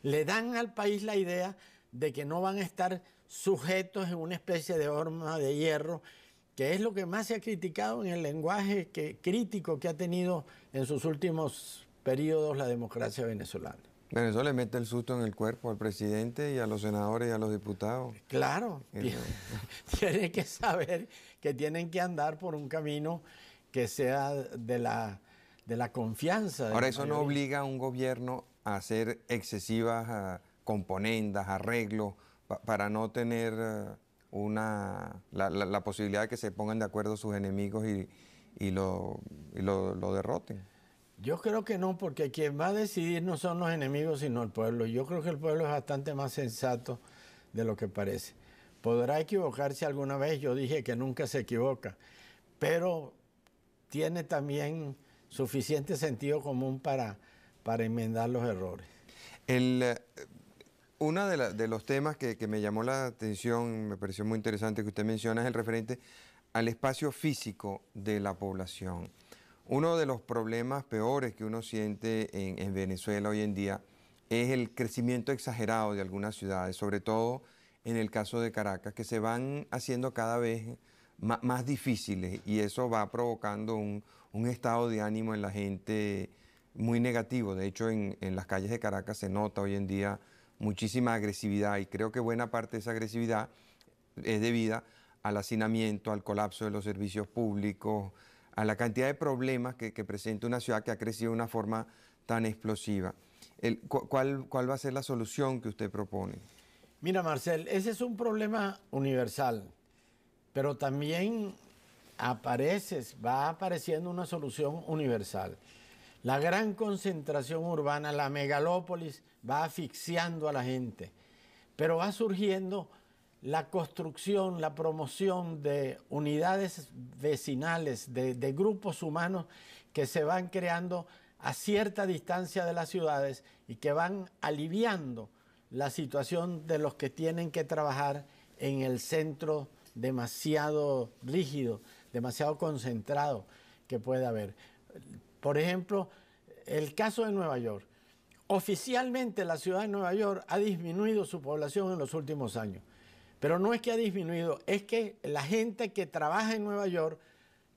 le dan al país la idea de que no van a estar sujetos en una especie de horma de hierro, que es lo que más se ha criticado en el lenguaje crítico que ha tenido en sus últimos periodos la democracia venezolana eso le mete el susto en el cuerpo al presidente y a los senadores y a los diputados. Claro, tienen que saber que tienen que andar por un camino que sea de la, de la confianza. De Ahora, eso no obliga a un gobierno a hacer excesivas ah, componendas, arreglos, para no tener ah, una, la, posibilidad de que se pongan de acuerdo sus enemigos y, y lo derroten. Yo creo que no, porque quien va a decidir no son los enemigos, sino el pueblo. Yo creo que el pueblo es bastante más sensato de lo que parece. Podrá equivocarse alguna vez, yo dije que nunca se equivoca, pero tiene también suficiente sentido común para, para enmendar los errores. Eh, uno de, los temas que, me llamó la atención, me pareció muy interesante que usted menciona, es el referente al espacio físico de la población. Uno de los problemas peores que uno siente en, Venezuela hoy en día es el crecimiento exagerado de algunas ciudades, sobre todo en el caso de Caracas, que se van haciendo cada vez más, difíciles y eso va provocando un, estado de ánimo en la gente muy negativo. De hecho, en, las calles de Caracas se nota hoy en día muchísima agresividad y creo que buena parte de esa agresividad es debida al hacinamiento, al colapso de los servicios públicos, a la cantidad de problemas que, presenta una ciudad que ha crecido de una forma tan explosiva. ¿cuál, va a ser la solución que usted propone? Mira, Marcel, ese es un problema universal, pero también aparece, va apareciendo una solución universal. La gran concentración urbana, la megalópolis, va asfixiando a la gente, pero va surgiendo la construcción, la promoción de unidades vecinales, de, grupos humanos que se van creando a cierta distancia de las ciudades y que van aliviando la situación de los que tienen que trabajar en el centro demasiado rígido, demasiado concentrado que pueda haber. Por ejemplo, el caso de Nueva York. Oficialmente la ciudad de Nueva York ha disminuido su población en los últimos años pero no es que ha disminuido, es que la gente que trabaja en Nueva York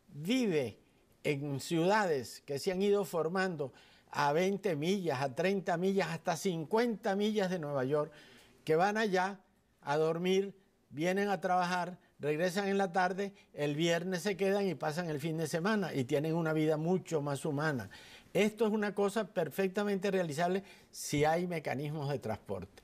vive en ciudades que se han ido formando a 20 millas, a 30 millas, hasta 50 millas de Nueva York, que van allá a dormir, vienen a trabajar, regresan en la tarde, el viernes se quedan y pasan el fin de semana y tienen una vida mucho más humana. Esto es una cosa perfectamente realizable si hay mecanismos de transporte.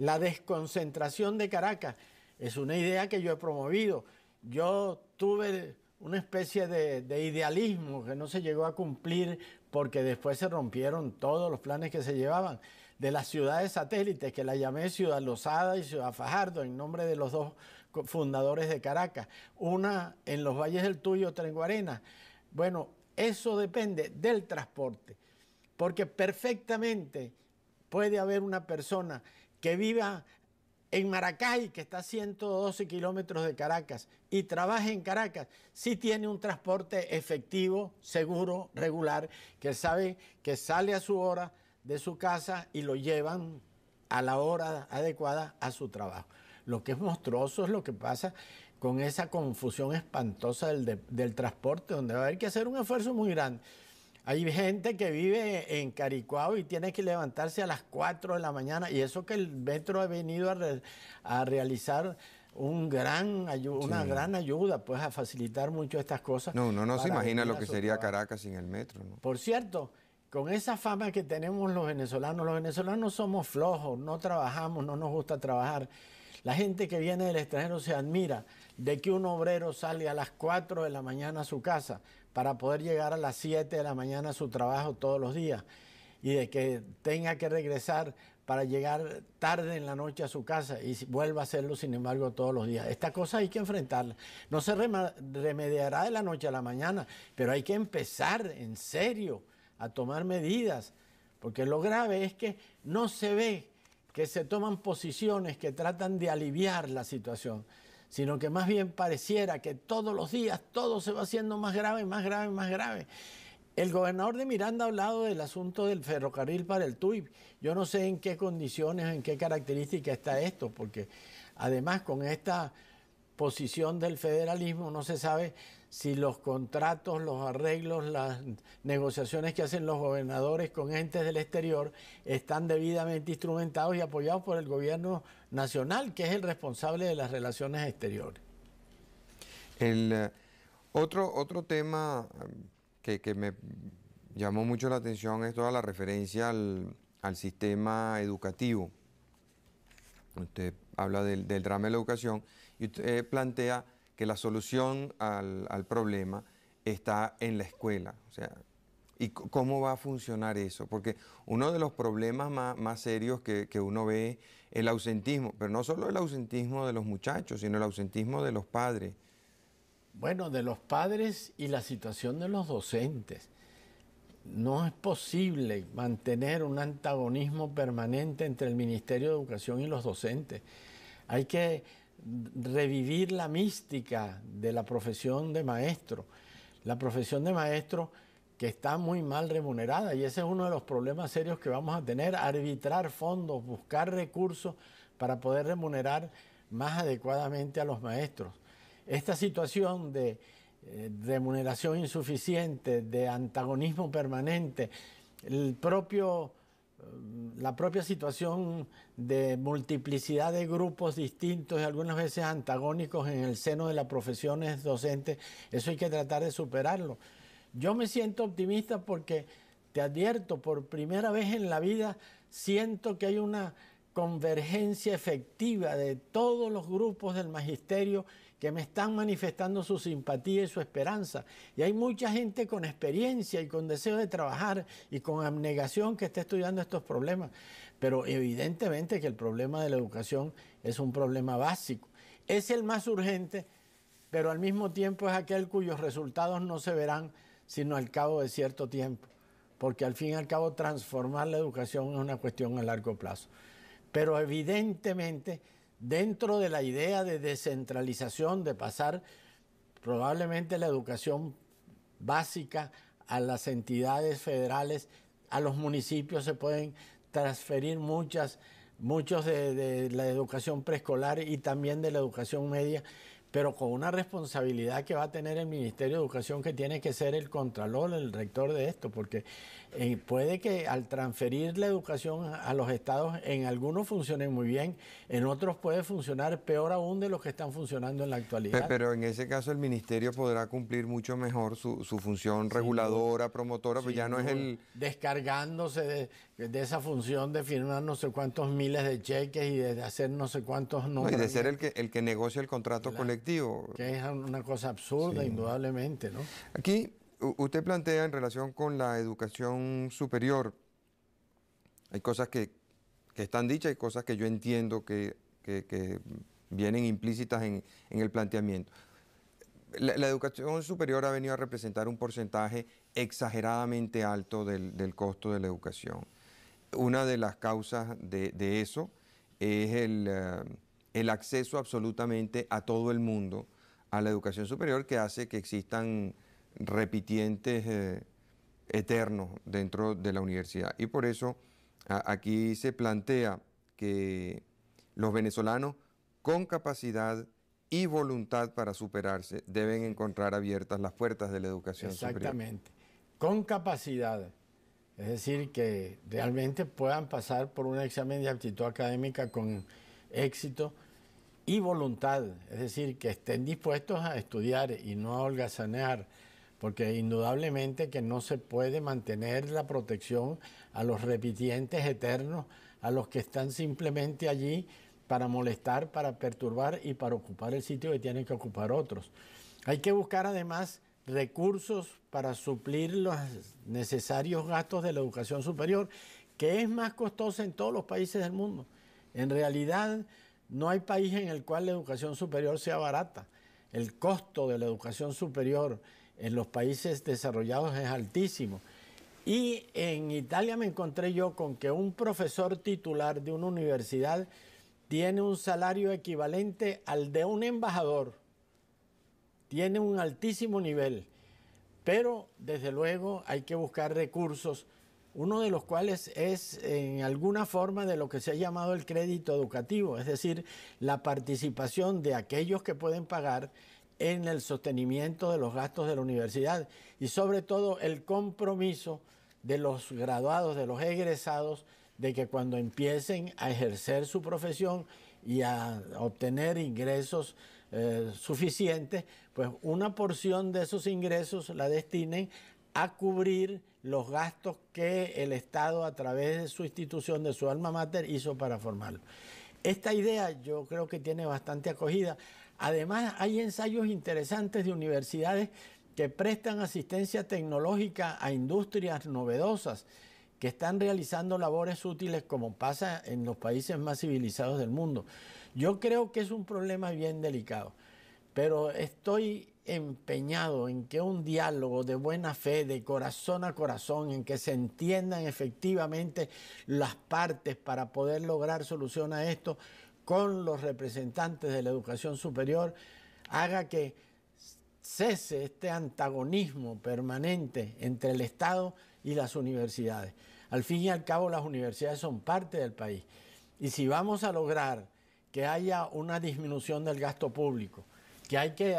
La desconcentración de Caracas es una idea que yo he promovido. Yo tuve una especie de, idealismo que no se llegó a cumplir porque después se rompieron todos los planes que se llevaban de las ciudades satélites, que la llamé Ciudad Lozada y Ciudad Fajardo, en nombre de los dos fundadores de Caracas, una en los valles del Tuyo, Guarena. Bueno, eso depende del transporte, porque perfectamente puede haber una persona que viva en Maracay, que está a 112 kilómetros de Caracas, y trabaje en Caracas, sí tiene un transporte efectivo, seguro, regular, que sabe que sale a su hora de su casa y lo llevan a la hora adecuada a su trabajo. Lo que es monstruoso es lo que pasa con esa confusión espantosa del, del transporte, donde va a haber que hacer un esfuerzo muy grande. Hay gente que vive en Caricuao y tiene que levantarse a las 4 de la mañana y eso que el metro ha venido a, realizar una gran ayuda pues a facilitar mucho estas cosas. No, no se imagina lo que sería Caracas sin el metro. Por cierto, con esa fama que tenemos los venezolanos, los venezolanos somos flojos, no trabajamos, no nos gusta trabajar. La gente que viene del extranjero se admira de que un obrero sale a las 4 de la mañana a su casa para poder llegar a las 7 de la mañana a su trabajo todos los días y de que tenga que regresar para llegar tarde en la noche a su casa y vuelva a hacerlo, sin embargo, todos los días. Esta cosa hay que enfrentarla. No se remediará de la noche a la mañana, pero hay que empezar en serio a tomar medidas, porque lo grave es que no se ve que se toman posiciones que tratan de aliviar la situación, sino que más bien pareciera que todos los días todo se va haciendo más grave, más grave, más grave. El gobernador de Miranda ha hablado del asunto del ferrocarril para el TUIP. Yo no sé en qué condiciones, en qué características está esto, porque además con esta posición del federalismo no se sabe si los contratos, los arreglos, las negociaciones que hacen los gobernadores con entes del exterior están debidamente instrumentados y apoyados por el gobierno nacional, que es el responsable de las relaciones exteriores. El, eh, otro, otro tema eh, que, me llamó mucho la atención es toda la referencia al, sistema educativo. Usted habla del, del drama de la educación y usted plantea que la solución al, problema está en la escuela. O sea, ¿Y cómo va a funcionar eso? Porque uno de los problemas más, serios que, que, uno ve es el ausentismo, pero no solo el ausentismo de los muchachos, sino el ausentismo de los padres. Bueno, de los padres y la situación de los docentes. No es posible mantener un antagonismo permanente entre el Ministerio de Educación y los docentes. Hay que revivir la mística de la profesión de maestro. La profesión de maestro que está muy mal remunerada y ese es uno de los problemas serios que vamos a tener, arbitrar fondos, buscar recursos para poder remunerar más adecuadamente a los maestros. Esta situación de eh, remuneración insuficiente, de antagonismo permanente, el propio la propia situación de multiplicidad de grupos distintos y algunas veces antagónicos en el seno de las profesiones docentes, eso hay que tratar de superarlo. Yo me siento optimista porque, te advierto, por primera vez en la vida siento que hay una convergencia efectiva de todos los grupos del magisterio que me están manifestando su simpatía y su esperanza. Y hay mucha gente con experiencia y con deseo de trabajar y con abnegación que está estudiando estos problemas. Pero evidentemente que el problema de la educación es un problema básico. Es el más urgente, pero al mismo tiempo es aquel cuyos resultados no se verán sino al cabo de cierto tiempo. Porque al fin y al cabo transformar la educación es una cuestión a largo plazo. Pero evidentemente dentro de la idea de descentralización, de pasar probablemente la educación básica a las entidades federales, a los municipios se pueden transferir muchas, muchos de, la educación preescolar y también de la educación media, pero con una responsabilidad que va a tener el Ministerio de Educación que tiene que ser el contralor, el rector de esto, porque eh, puede que al transferir la educación a los estados, en algunos funcionen muy bien, en otros puede funcionar peor aún de los que están funcionando en la actualidad. Pero en ese caso el ministerio podrá cumplir mucho mejor su, función reguladora, promotora, pues ya no, es el... Descargándose de, esa función de firmar no sé cuántos miles de cheques y de hacer no sé cuántos números. y de ser el que, el que negocia el contrato colectivo. Que es una cosa absurda, indudablemente, ¿no? Aquí usted plantea en relación con la educación superior, hay cosas que, están dichas y cosas que yo entiendo que, vienen implícitas en, el planteamiento. La, educación superior ha venido a representar un porcentaje exageradamente alto del, costo de la educación. Una de las causas de, eso es el, eh, el, acceso absolutamente a todo el mundo a la educación superior que hace que existan repitientes eh, eternos dentro de la universidad. Y por eso aquí se plantea que los venezolanos con capacidad y voluntad para superarse deben encontrar abiertas las puertas de la educación. Exactamente, con capacidad. Es decir, que realmente puedan pasar por un examen de aptitud académica con éxito y voluntad. Es decir, que estén dispuestos a estudiar y no a holgazanear porque indudablemente que no se puede mantener la protección a los repitientes eternos, a los que están simplemente allí para molestar, para perturbar y para ocupar el sitio que tienen que ocupar otros. Hay que buscar además recursos para suplir los necesarios gastos de la educación superior, que es más costosa en todos los países del mundo. En realidad, no hay país en el cual la educación superior sea barata. El costo de la educación superior en los países desarrollados es altísimo. Y en Italia me encontré yo con que un profesor titular de una universidad tiene un salario equivalente al de un embajador. Tiene un altísimo nivel. Pero desde luego hay que buscar recursos, uno de los cuales es en alguna forma de lo que se ha llamado el crédito educativo, es decir, la participación de aquellos que pueden pagar en el sostenimiento de los gastos de la universidad y sobre todo el compromiso de los graduados, de los egresados, de que cuando empiecen a ejercer su profesión y a obtener ingresos eh, suficientes, pues una porción de esos ingresos la destinen a cubrir los gastos que el Estado a través de su institución, de su alma mater, hizo para formarlo. Esta idea yo creo que tiene bastante acogida. Además, hay ensayos interesantes de universidades que prestan asistencia tecnológica a industrias novedosas que están realizando labores útiles como pasa en los países más civilizados del mundo. Yo creo que es un problema bien delicado, pero estoy empeñado en que un diálogo de buena fe, de corazón a corazón, en que se entiendan efectivamente las partes para poder lograr solución a esto, con los representantes de la educación superior haga que cese este antagonismo permanente entre el Estado y las universidades. Al fin y al cabo las universidades son parte del país y si vamos a lograr que haya una disminución del gasto público, que hay que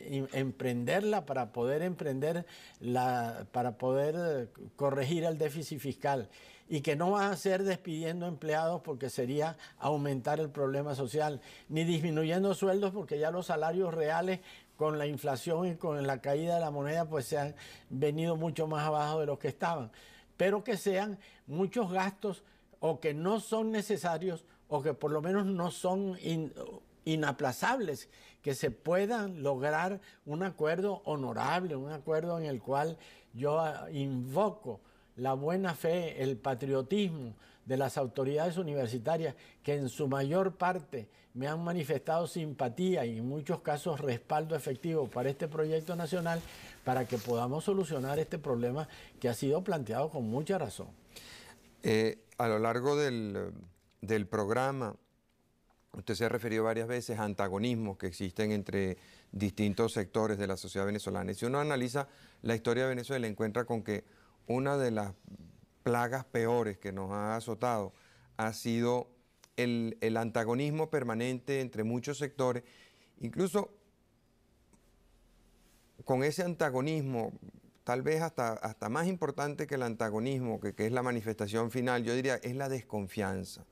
Em, emprenderla para poder emprender la, para poder eh, corregir el déficit fiscal y que no va a ser despidiendo empleados porque sería aumentar el problema social, ni disminuyendo sueldos porque ya los salarios reales con la inflación y con la caída de la moneda pues se han venido mucho más abajo de los que estaban, pero que sean muchos gastos o que no son necesarios o que por lo menos no son inaplazables, que se pueda lograr un acuerdo honorable, un acuerdo en el cual yo ah, invoco la buena fe, el patriotismo de las autoridades universitarias, que en su mayor parte me han manifestado simpatía y en muchos casos respaldo efectivo para este proyecto nacional, para que podamos solucionar este problema que ha sido planteado con mucha razón. Eh, a lo largo del programa Usted se ha referido varias veces a antagonismos que existen entre distintos sectores de la sociedad venezolana. si uno analiza la historia de Venezuela, encuentra con que una de las plagas peores que nos ha azotado ha sido el, antagonismo permanente entre muchos sectores. Incluso con ese antagonismo, tal vez hasta, hasta más importante que el antagonismo, que, que es la manifestación final, yo diría, es la desconfianza.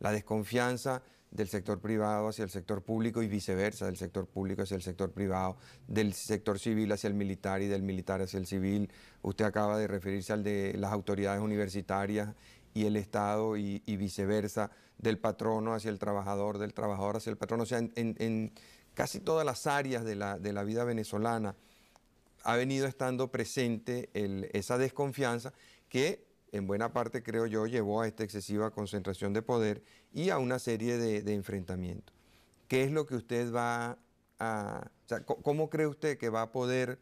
La desconfianza del sector privado hacia el sector público y viceversa, del sector público hacia el sector privado, del sector civil hacia el militar y del militar hacia el civil. Usted acaba de referirse al de las autoridades universitarias y el Estado y, viceversa, del patrono hacia el trabajador, del trabajador hacia el patrono. O sea, en, casi todas las áreas de la, vida venezolana ha venido estando presente esa desconfianza que en buena parte creo yo, llevó a esta excesiva concentración de poder y a una serie de, enfrentamientos. ¿Qué es lo que usted va a... ¿cómo cree usted que va a poder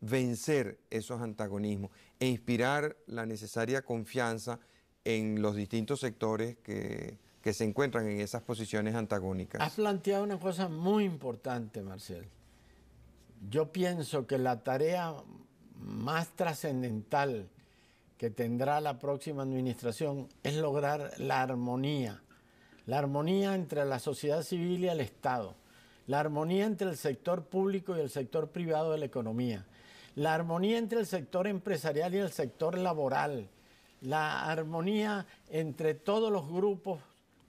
vencer esos antagonismos e inspirar la necesaria confianza en los distintos sectores que, que se encuentran en esas posiciones antagónicas? Has planteado una cosa muy importante, Marcel. Yo pienso que la tarea más trascendental que tendrá la próxima administración es lograr la armonía, la armonía entre la sociedad civil y el Estado, la armonía entre el sector público y el sector privado de la economía, la armonía entre el sector empresarial y el sector laboral, la armonía entre todos los grupos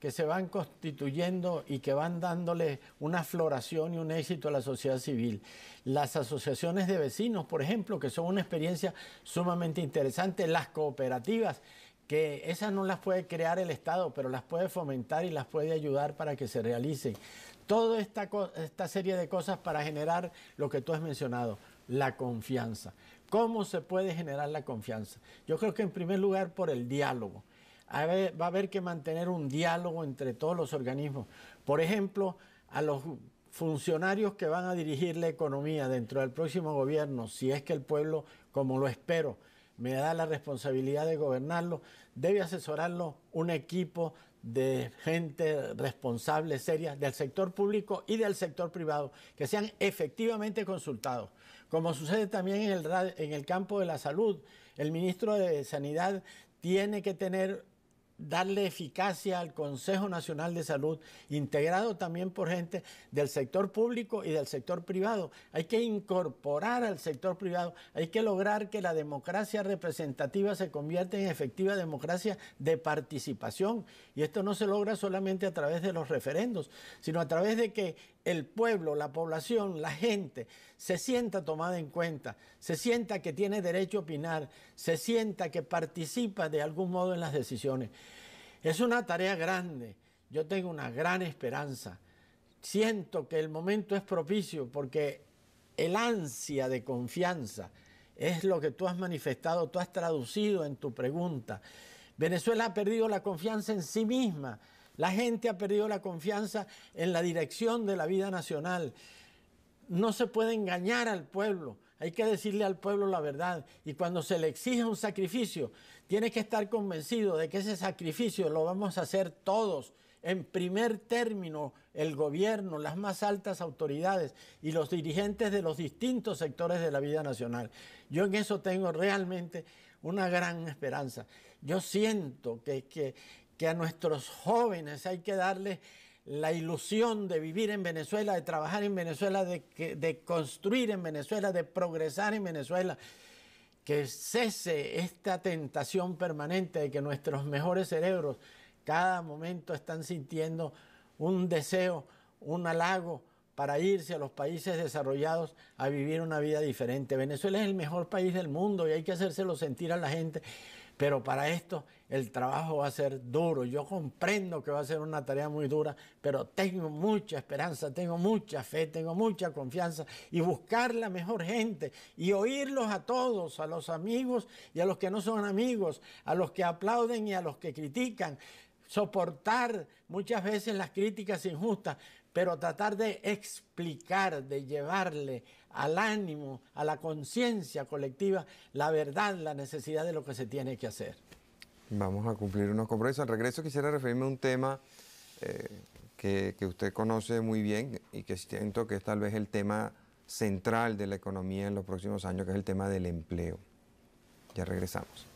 que se van constituyendo y que van dándole una floración y un éxito a la sociedad civil. Las asociaciones de vecinos, por ejemplo, que son una experiencia sumamente interesante, las cooperativas, que esas no las puede crear el Estado, pero las puede fomentar y las puede ayudar para que se realicen. Toda esta, esta serie de cosas para generar lo que tú has mencionado, la confianza. ¿Cómo se puede generar la confianza? Yo creo que en primer lugar por el diálogo va a haber que mantener un diálogo entre todos los organismos. Por ejemplo, a los funcionarios que van a dirigir la economía dentro del próximo gobierno, si es que el pueblo, como lo espero, me da la responsabilidad de gobernarlo, debe asesorarlo un equipo de gente responsable, seria, del sector público y del sector privado, que sean efectivamente consultados. Como sucede también en el, en el campo de la salud, el ministro de Sanidad tiene que tener darle eficacia al Consejo Nacional de Salud, integrado también por gente del sector público y del sector privado. Hay que incorporar al sector privado, hay que lograr que la democracia representativa se convierta en efectiva democracia de participación. Y esto no se logra solamente a través de los referendos, sino a través de que el pueblo, la población, la gente se sienta tomada en cuenta, se sienta que tiene derecho a opinar, se sienta que participa de algún modo en las decisiones. Es una tarea grande. Yo tengo una gran esperanza. Siento que el momento es propicio porque el ansia de confianza es lo que tú has manifestado, tú has traducido en tu pregunta. Venezuela ha perdido la confianza en sí misma. La gente ha perdido la confianza en la dirección de la vida nacional. No se puede engañar al pueblo. Hay que decirle al pueblo la verdad. Y cuando se le exige un sacrificio, tiene que estar convencido de que ese sacrificio lo vamos a hacer todos. En primer término, el gobierno, las más altas autoridades y los dirigentes de los distintos sectores de la vida nacional. Yo en eso tengo realmente una gran esperanza. Yo siento que, que, que a nuestros jóvenes hay que darles la ilusión de vivir en Venezuela, de trabajar en Venezuela, de, construir en Venezuela, de progresar en Venezuela. Que cese esta tentación permanente de que nuestros mejores cerebros cada momento están sintiendo un deseo, un halago para irse a los países desarrollados a vivir una vida diferente. Venezuela es el mejor país del mundo y hay que hacérselo sentir a la gente, pero para esto el trabajo va a ser duro, yo comprendo que va a ser una tarea muy dura, pero tengo mucha esperanza, tengo mucha fe, tengo mucha confianza y buscar la mejor gente y oírlos a todos, a los amigos y a los que no son amigos, a los que aplauden y a los que critican soportar muchas veces las críticas injustas, pero tratar de explicar, de llevarle al ánimo, a la conciencia colectiva, la verdad, la necesidad de lo que se tiene que hacer. Vamos a cumplir unos compromisos. Al regreso quisiera referirme a un tema eh, que, usted conoce muy bien y que siento que es tal vez el tema central de la economía en los próximos años, que es el tema del empleo. Ya regresamos.